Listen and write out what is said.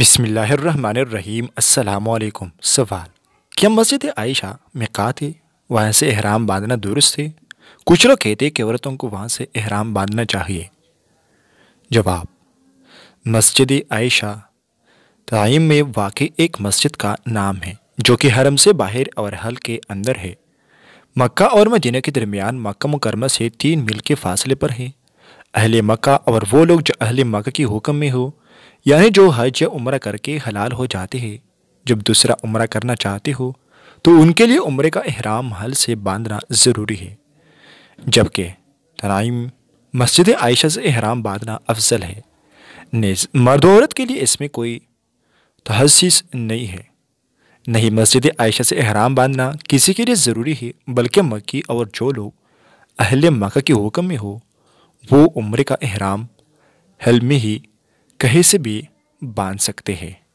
बिसमीम् अल्लाम सवाल क्या मस्जिद आयशा में कहा थी वहाँ से अहराम बांधना दुरुस्त है कुछ लोग कहते कि औरतों को वहाँ से अहराम बांधना चाहिए जवाब मस्जिद आयशा तयम में वाक़ एक मस्जिद का नाम है जो कि हरम से बाहर और हल के अंदर है मक्का और मदीना के दरमियान मक्का मुकरमा से तीन मील के फासले पर है अहल मक्का और वो लोग जो अहल मक्का के हुक्म में हो यानी जो हज या उम्र करके हलाल हो जाते हैं जब दूसरा उम्र करना चाहते हो तो उनके लिए उम्र का अहराम हल से बांधना ज़रूरी है जबकि तनाइम मस्जिद आयशा से अहराम बांधना अफजल है मर्द औरत के लिए इसमें कोई तहसीस नहीं है नहीं मस्जिद आयशा से अहराम बांधना किसी के लिए ज़रूरी है बल्कि मक्की और जो लोग अहल मक्का के हुक्म में हो वो उम्र का अहराम हल में ही कहीं से भी बांध सकते हैं